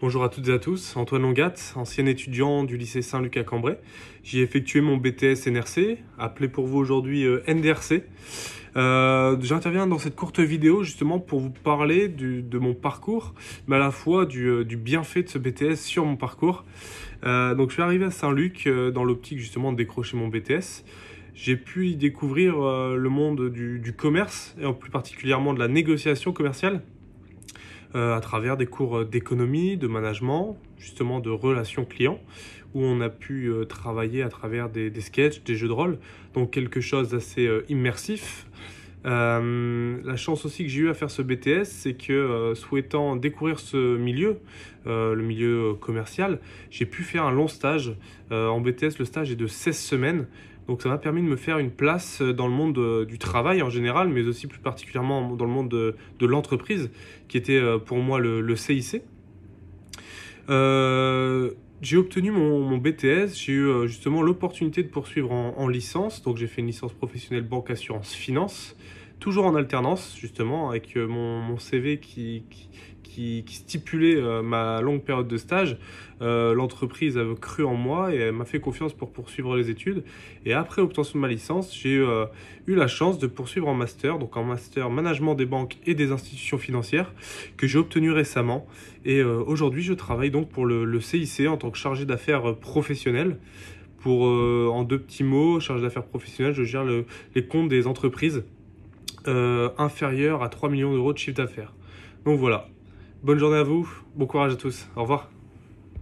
Bonjour à toutes et à tous, Antoine Longat, ancien étudiant du lycée Saint-Luc à Cambrai. J'ai effectué mon BTS NRC, appelé pour vous aujourd'hui euh, NDRC. Euh, j'interviens dans cette courte vidéo justement pour vous parler de mon parcours, mais à la fois du, euh, bienfait de ce BTS sur mon parcours. donc je suis arrivé à Saint-Luc dans l'optique justement de décrocher mon BTS j'ai pu y découvrir le monde du, du, commerce, et plus particulièrement de la négociation commerciale. Euh, à travers des cours euh, d'économie, de management, justement de relations clients, où on a pu euh, travailler à travers des, des, sketchs, des jeux de rôle, donc quelque chose d'assez immersif. Euh, la chance aussi que j'ai eu à faire ce BTS, c'est que euh, souhaitant découvrir ce milieu, euh, le milieu commercial, j'ai pu faire un long stage. en BTS, le stage est de 16 semaines. Donc ça m'a permis de me faire une place dans le monde du travail en général, mais aussi plus particulièrement dans le monde de, l'entreprise, qui était pour moi le, le CIC. Euh, j'ai obtenu mon, BTS, j'ai eu euh, justement l'opportunité de poursuivre en, en, licence, donc j'ai fait une licence professionnelle banque assurance finance toujours en alternance, justement, avec euh, mon, CV qui, qui, stipulait euh, ma longue période de stage. Euh, l'entreprise a cru en moi et elle m'a fait confiance pour poursuivre les études. Et après obtention de ma licence, j'ai eu la chance de poursuivre en master, donc en master management des banques et des institutions financières, que j'ai obtenu récemment. Et aujourd'hui, je travaille donc pour le, CIC en tant que chargé d'affaires professionnel pour, en deux petits mots, chargé d'affaires professionnel, je gère les comptes des entreprises euh, inférieur à 3 millions d'euros de chiffre d'affaires. Donc voilà. Bonne journée à vous, bon courage à tous, au revoir.